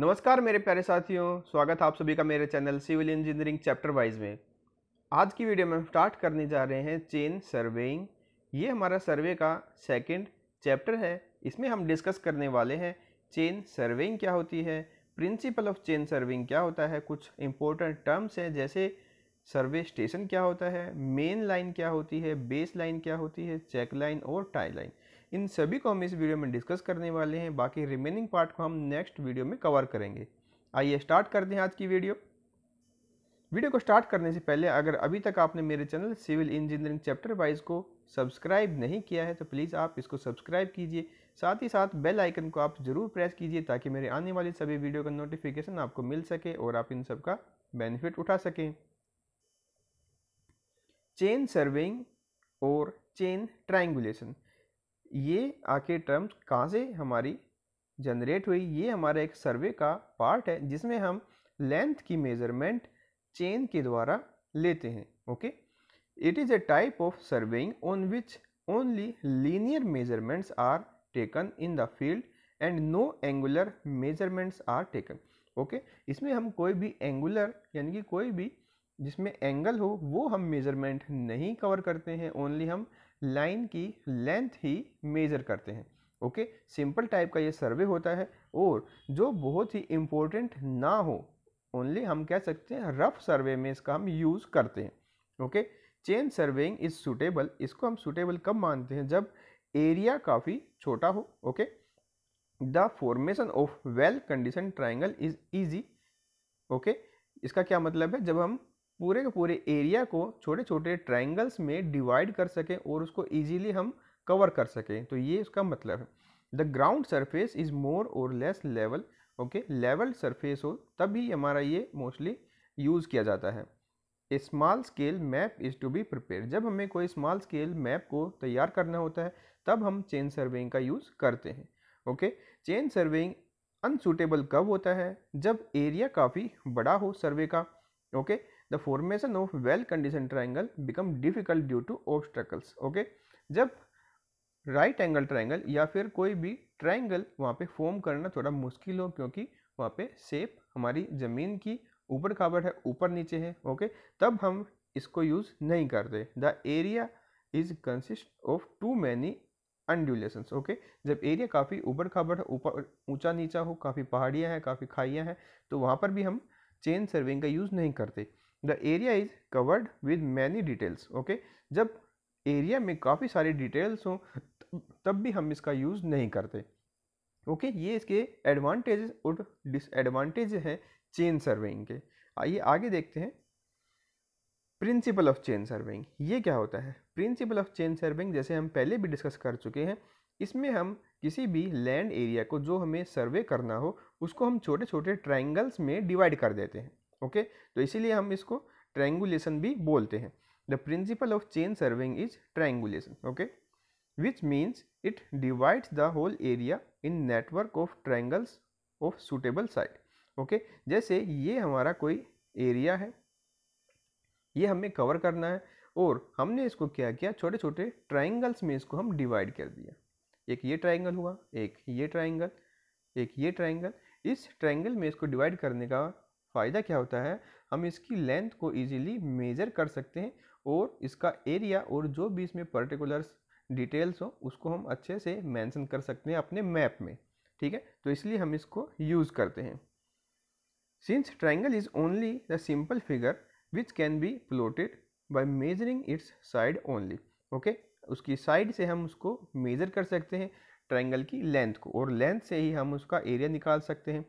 नमस्कार मेरे प्यारे साथियों स्वागत आप सभी का मेरे channel civil engineering chapter wise में आज की वीडियो में हम स्टार्ट करने जा रहे हैं चेन सर्वेइंग ये हमारा सर्वे का सेकंड चैप्टर है इसमें हम डिस्कस करने वाले हैं चेन सर्वेइंग क्या होती है प्रिंसिपल ऑफ चेन सर्विंग क्या होता है कुछ इंपॉर्टेंट टर्म्स हैं जैसे सर्वे स्टेशन क्या होता है मेन लाइन क्या होती है बेस लाइन क्या होती है चेक लाइन और टाई लाइन इन सभी को हम इस वीडियो में डिस्कस करने वाले हैं बाकी रिमेनिंग पार्ट को हम नेक्स्ट वीडियो में कवर करेंगे आइए स्टार्ट करते हैं आज की वीडियो वीडियो को स्टार्ट करने से पहले अगर अभी तक आपने मेरे channel civil engineering chapter wise को सब्सक्राइब नहीं किया है तो प्लीज़ आप इसको सब्सक्राइब कीजिए साथ ही साथ बेल आइकन को आप ज़रूर प्रेस कीजिए ताकि मेरे आने वाले सभी वीडियो का नोटिफिकेशन आपको मिल सके और आप इन सबका बेनिफिट उठा सकें चेन सर्विंग और चेन ट्रायंगुलेशन ये आके टर्म्स कहाँ से हमारी जनरेट हुई ये हमारा एक सर्वे का पार्ट है जिसमें हम लेंथ की मेजरमेंट चेन के द्वारा लेते हैं okay it is a type of surveying on which only linear measurements are taken in the field and no angular measurements are taken okay इसमें हम कोई भी एंगुलर यानी कि कोई भी जिसमें एंगल हो वो हम मेज़रमेंट नहीं कवर करते हैं ओनली हम लाइन की लेंथ ही मेज़र करते हैं ओके सिंपल टाइप का ये सर्वे होता है और जो बहुत ही इम्पोर्टेंट ना हो ओनली हम कह सकते हैं रफ सर्वे में इसका हम यूज़ करते हैं okay chain surveying is suitable इसको हम सूटेबल कब मानते हैं जब एरिया काफ़ी छोटा हो okay the formation of well condition triangle is easy okay इसका क्या मतलब है जब हम पूरे के पूरे एरिया को छोटे छोटे ट्राइंगल्स में डिवाइड कर सकें और उसको ईजीली हम कवर कर सकें तो ये इसका मतलब है the ground surface is more or less level okay level surface हो तभी हमारा ये मोस्टली यूज़ किया जाता है a small scale map is to be prepare जब हमें कोई स्मॉल स्केल मैप को तैयार करना होता है तब हम चेन सर्वेइंग का यूज़ करते हैं ओके चेन सर्वेइंग अनसूटेबल कब होता है जब एरिया काफ़ी बड़ा हो सर्वे का okay okay? The formation of well condition triangle become difficult due to obstacles okay जब राइट एंगल ट्राइंगल या फिर कोई भी ट्राइंगल वहाँ पे फॉर्म करना थोड़ा मुश्किल हो क्योंकि वहाँ पे सेप हमारी ज़मीन की ऊपर खाबड़ है ऊपर नीचे है ओके तब हम इसको यूज़ नहीं करते the area is consist of too many undulations okay जब एरिया काफ़ी ऊपर खाबड़ है ऊपर ऊंचा नीचा हो काफ़ी पहाड़ियाँ हैं काफ़ी खाइयाँ हैं तो वहाँ पर भी हम चेन सर्विंग का यूज़ नहीं करते the area is covered with many details okay जब एरिया में काफ़ी सारी डिटेल्स हों तब भी हम इसका यूज़ नहीं करते ओके okay, ये इसके एडवांटेज और डिसएडवांटेज हैं चेन सर्वेइंग के आइए आगे देखते हैं प्रिंसिपल ऑफ चेन सर्वेइंग ये क्या होता है प्रिंसिपल ऑफ चेन सर्वेइंग जैसे हम पहले भी डिस्कस कर चुके हैं इसमें हम किसी भी लैंड एरिया को जो हमें सर्वे करना हो उसको हम छोटे छोटे ट्राइंगल्स में डिवाइड कर देते हैं ओके तो इसीलिए हम इसको ट्रैंगुलेशन भी बोलते हैं the principle of chain surveying is triangulation okay which means it divides the whole area in network of triangles of suitable side okay जैसे ये हमारा कोई एरिया है ये हमें कवर करना है और हमने इसको क्या किया छोटे छोटे ट्राइंगल्स में इसको हम डिवाइड कर दिया एक ये ट्राइंगल हुआ एक ये ट्राइंगल एक ये ट्राइंगल इस ट्राइंगल में इसको डिवाइड करने का फ़ायदा क्या होता है हम इसकी लेंथ को ईजीली मेज़र कर सकते हैं और इसका एरिया और जो भी इसमें पर्टिकुलर डिटेल्स हो उसको हम अच्छे से मेंशन कर सकते हैं अपने मैप में ठीक है तो इसलिए हम इसको यूज़ करते हैं since triangle is only the simple figure which can be plotted by measuring its side only okay उसकी साइड से हम उसको मेज़र कर सकते हैं ट्राइंगल की लेंथ को और लेंथ से ही हम उसका एरिया निकाल सकते हैं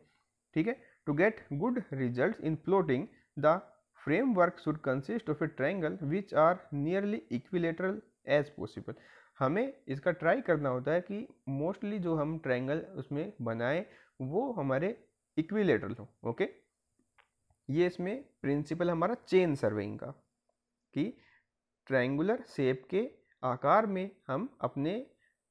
ठीक है To get good results in plotting the framework should consist of a triangle which are nearly equilateral as possible. हमें इसका ट्राई करना होता है कि मोस्टली जो हम ट्रायंगल उसमें बनाएं वो हमारे इक्विलेटरल हो ओके ये इसमें प्रिंसिपल हमारा चेन सर्वेइंग का कि ट्रायंगुलर शेप के आकार में हम अपने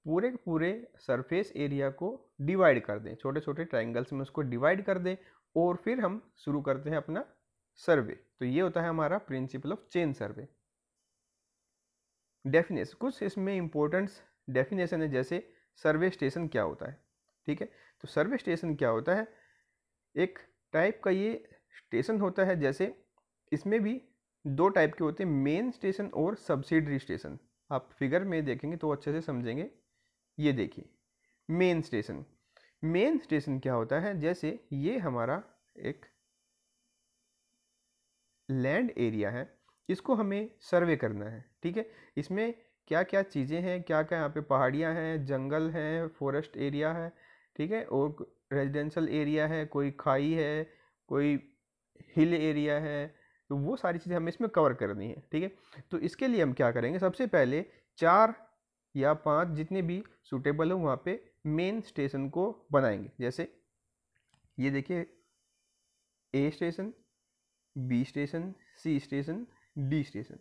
पूरे पूरे सरफेस एरिया को डिवाइड कर दें छोटे छोटे ट्राइंगल्स में उसको डिवाइड कर दें और फिर हम शुरू करते हैं अपना सर्वे तो ये होता है हमारा principle of chain survey definition कुछ इसमें इंपॉर्टेंट्स डेफिनेशन है जैसे सर्वे स्टेशन क्या होता है ठीक है तो सर्वे स्टेशन क्या होता है एक टाइप का ये स्टेशन होता है जैसे इसमें भी दो टाइप के होते हैं मेन स्टेशन और सब्सिडरी स्टेशन आप फिगर में देखेंगे तो अच्छे से समझेंगे ये देखिए मेन स्टेशन मेन स्टेशन क्या होता है जैसे ये हमारा एक लैंड एरिया है इसको हमें सर्वे करना है ठीक है इसमें क्या क्या चीज़ें हैं क्या क्या यहाँ पे पहाड़ियाँ हैं जंगल हैं फॉरेस्ट एरिया है ठीक है और रेजिडेंशल एरिया है कोई खाई है कोई हिल एरिया है तो वो सारी चीज़ें हमें इसमें कवर करनी है ठीक है तो इसके लिए हम क्या करेंगे सबसे पहले चार या पांच जितने भी सूटेबल हो वहाँ पे मेन स्टेशन को बनाएंगे जैसे ये देखिए A station B station C station D station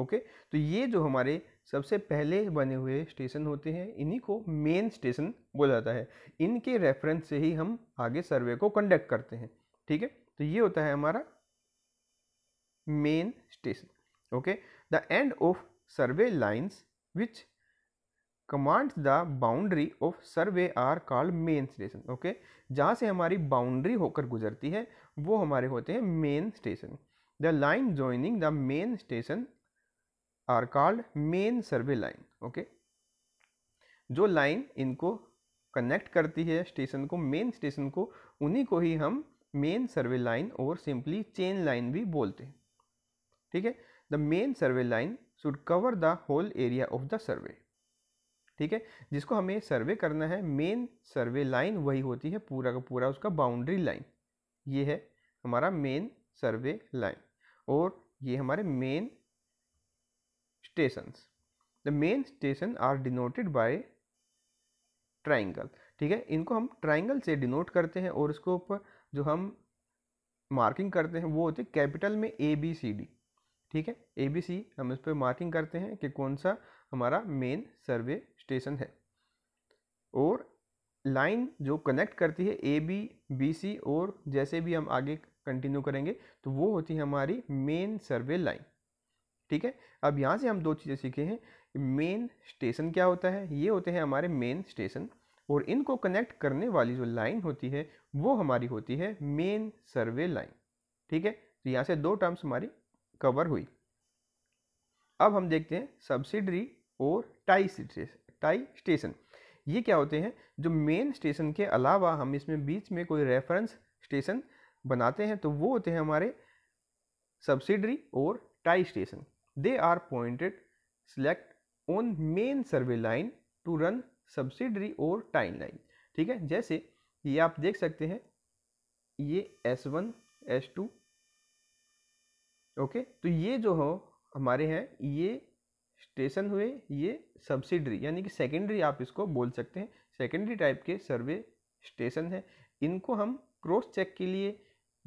okay तो ये जो हमारे सबसे पहले बने हुए स्टेशन होते हैं इन्हीं को मेन स्टेशन बोला जाता है इनके रेफरेंस से ही हम आगे सर्वे को कंडक्ट करते हैं ठीक है तो ये होता है हमारा main station okay the end of survey lines which commands the boundary of survey are called main station okay जहाँ से हमारी बाउंड्री होकर गुजरती है वो हमारे होते हैं main station the line joining the main station are called main survey line okay जो लाइन इनको कनेक्ट करती है स्टेशन को मेन स्टेशन को उन्हीं को ही हम मेन सर्वे लाइन और सिंपली चेन लाइन भी बोलते हैं ठीक है the main survey line should cover the whole area of the survey ठीक है जिसको हमें सर्वे करना है मेन सर्वे लाइन वही होती है पूरा का पूरा उसका बाउंड्री लाइन ये है हमारा मेन सर्वे लाइन और ये हमारे main stations the main station are denoted by triangle ठीक है इनको हम ट्राइंगल से डिनोट करते हैं और इसके ऊपर जो हम मार्किंग करते हैं वो होते हैं कैपिटल में ए बी सी डी ठीक है ए बी सी हम इस पर मार्किंग करते हैं कि कौन सा हमारा मेन सर्वे स्टेशन है और लाइन जो कनेक्ट करती है ए बी बी सी और जैसे भी हम आगे कंटिन्यू करेंगे तो वो होती है हमारी मेन सर्वे लाइन ठीक है अब यहाँ से हम दो चीज़ें सीखे हैं मेन स्टेशन क्या होता है ये होते हैं हमारे मेन स्टेशन और इनको कनेक्ट करने वाली जो लाइन होती है वो हमारी होती है मेन सर्वे लाइन ठीक है तो यहाँ से दो टर्म्स हमारी कवर हुई अब हम देखते हैं सब्सिडरी और टाई टाई स्टेशन ये क्या होते हैं जो मेन स्टेशन के अलावा हम इसमें बीच में कोई रेफरेंस स्टेशन बनाते हैं तो वो होते हैं हमारे सब्सिडरी और tie station they are pointed select on main survey line to run subsidiary और टाइम लाइन ठीक है जैसे ये आप देख सकते हैं ये S one S two okay तो ये जो हो हमारे हैं ये स्टेशन हुए ये सब्सिडरी यानी कि सेकेंडरी आप इसको बोल सकते हैं सेकेंडरी टाइप के सर्वे स्टेशन है इनको हम क्रॉस चेक के लिए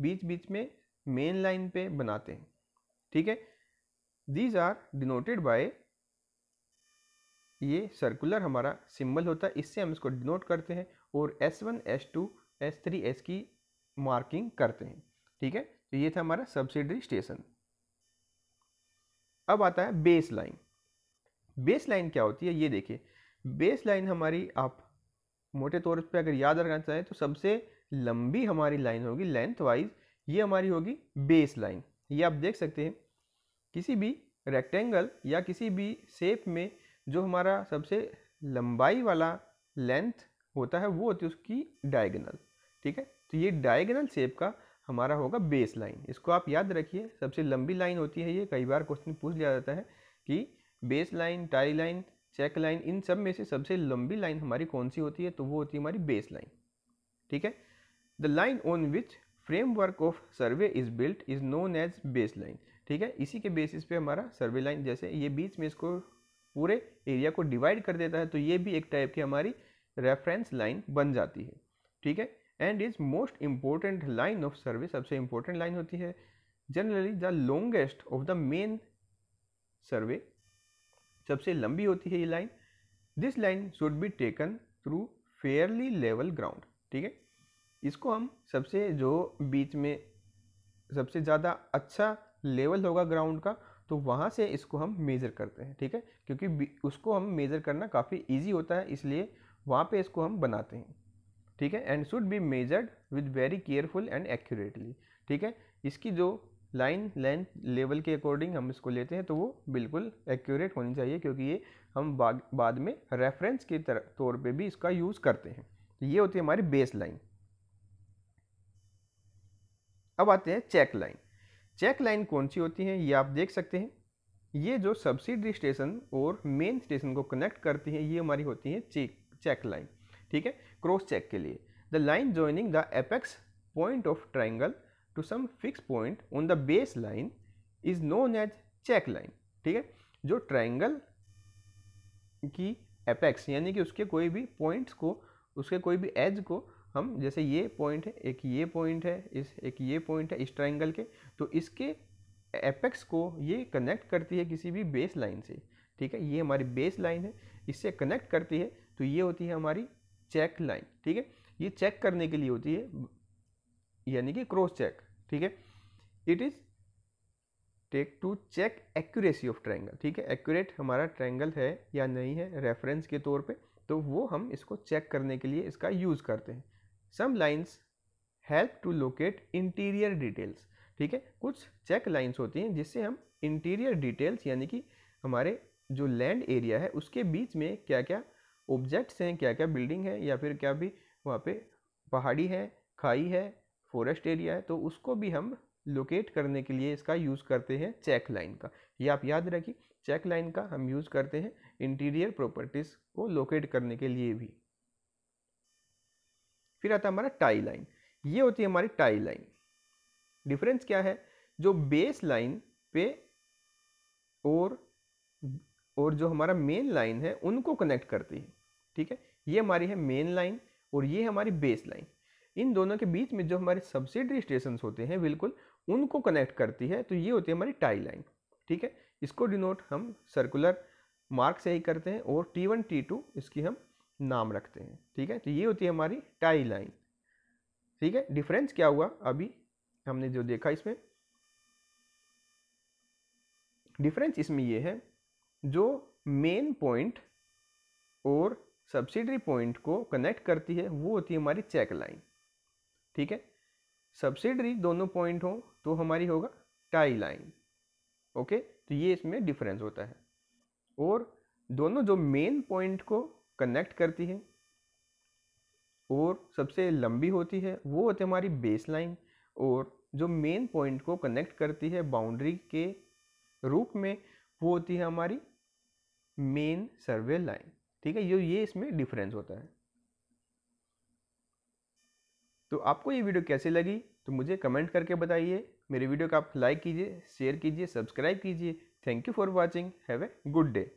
बीच बीच में मेन लाइन पे बनाते हैं ठीक है दीज आर डिनोटेड बाय ये सर्कुलर हमारा सिंबल होता है इससे हम इसको डिनोट करते हैं और S1, S2, S3, S की मार्किंग करते हैं ठीक है तो ये था हमारा सब्सिडरी स्टेशन अब आता है बेस लाइन बेस लाइन क्या होती है ये देखिए बेस लाइन हमारी आप मोटे तौर पे अगर याद रखना चाहें तो सबसे लंबी हमारी लाइन होगी लेंथ वाइज ये हमारी होगी बेस लाइन ये आप देख सकते हैं किसी भी रेक्टेंगल या किसी भी शेप में जो हमारा सबसे लंबाई वाला लेंथ होता है वो होती है उसकी डायगनल ठीक है तो ये डायगनल शेप का हमारा होगा बेस लाइन इसको आप याद रखिए सबसे लंबी लाइन होती है ये कई बार क्वेश्चन पूछ लिया जाता है कि base line tie line check line इन सब में से सबसे लंबी लाइन हमारी कौन सी होती है तो वो होती है हमारी बेस लाइन ठीक है the line on which framework of survey is built is known as base line ठीक है इसी के बेसिस पे हमारा सर्वे लाइन जैसे ये बीच में इसको पूरे एरिया को डिवाइड कर देता है तो ये भी एक टाइप की हमारी रेफरेंस लाइन बन जाती है ठीक है and is most important line of survey सबसे इम्पोर्टेंट लाइन होती है generally the longest of the main survey सबसे लंबी होती है ये line this line should be taken through fairly level ground ठीक है इसको हम सबसे जो बीच में सबसे ज़्यादा अच्छा लेवल होगा ग्राउंड का तो वहाँ से इसको हम मेज़र करते हैं ठीक है क्योंकि उसको हम मेज़र करना काफ़ी ईजी होता है इसलिए वहाँ पे इसको हम बनाते हैं ठीक है and should be measured with very careful and accurately ठीक है इसकी जो लाइन लेंथ लेवल के अकॉर्डिंग हम इसको लेते हैं तो वो बिल्कुल एक्यूरेट होनी चाहिए क्योंकि ये हम बाद में रेफरेंस के तौर पे भी इसका यूज़ करते हैं तो ये होती है हमारी बेस लाइन अब आते हैं चेक लाइन चेक लाइन कौन सी होती है ये आप देख सकते हैं ये जो सब्सिडी स्टेशन और मेन स्टेशन को कनेक्ट करती है ये हमारी होती है चेक चेक लाइन ठीक है क्रॉस चेक के लिए the line joining the apex point of triangle to some fixed point on the line is known as check line ठीक है जो ट्राइंगल की एपेक्स यानी कि उसके कोई भी पॉइंट्स को उसके कोई भी एज को हम जैसे ये पॉइंट है एक ये पॉइंट है इस एक ये पॉइंट है इस ट्राइंगल के तो इसके एपेक्स को ये कनेक्ट करती है किसी भी बेस लाइन से ठीक है ये हमारी बेस लाइन है इससे कनेक्ट करती है तो ये होती है हमारी चेक लाइन ठीक है ये चेक करने के लिए होती है यानी कि क्रॉस चेक ठीक है it is take to check accuracy of triangle ठीक है एक्यूरेट हमारा ट्रायंगल है या नहीं है रेफरेंस के तौर पे तो वो हम इसको चेक करने के लिए इसका यूज़ करते हैं some lines help to locate interior details ठीक है कुछ चेक लाइंस होती हैं जिससे हम इंटीरियर डिटेल्स यानी कि हमारे जो लैंड एरिया है उसके बीच में क्या क्या ऑब्जेक्ट्स हैं क्या क्या बिल्डिंग है या फिर क्या भी वहाँ पे पहाड़ी है खाई है फॉरेस्ट एरिया है तो उसको भी हम लोकेट करने के लिए इसका यूज़ करते हैं चेक लाइन का ये आप याद रखिए चेक लाइन का हम यूज़ करते हैं इंटीरियर प्रॉपर्टीज़ को लोकेट करने के लिए भी फिर आता है हमारा टाई लाइन ये होती है हमारी टाई लाइन डिफरेंस क्या है जो बेस लाइन पे और और जो हमारा मेन लाइन है उनको कनेक्ट करती है ठीक है ये हमारी है मेन लाइन और ये हमारी बेस लाइन इन दोनों के बीच में जो हमारे सब्सिडरी स्टेशन होते हैं बिल्कुल उनको कनेक्ट करती है तो ये होती है हमारी टाई लाइन ठीक है इसको डिनोट हम सर्कुलर मार्क से ही करते हैं और टी वन टी टू इसकी हम नाम रखते हैं ठीक है तो ये होती है हमारी टाई लाइन ठीक है डिफरेंस क्या हुआ अभी हमने जो देखा इसमें डिफरेंस इसमें ये है जो मेन पॉइंट और सब्सिडरी पॉइंट को कनेक्ट करती है वो होती है हमारी चेक लाइन ठीक है सब्सिडरी दोनों पॉइंट हो तो हमारी होगा टाई लाइन ओके तो ये इसमें डिफरेंस होता है और दोनों जो मेन पॉइंट को कनेक्ट करती है और सबसे लंबी होती है वो होती है हमारी बेस लाइन और जो मेन पॉइंट को कनेक्ट करती है बाउंड्री के रूप में वो होती है हमारी मेन सर्वे लाइन ठीक है ये ये इसमें डिफरेंस होता है तो आपको ये वीडियो कैसे लगी तो मुझे कमेंट करके बताइए मेरे वीडियो को आप लाइक कीजिए शेयर कीजिए सब्सक्राइब कीजिए thank you for watching have a good day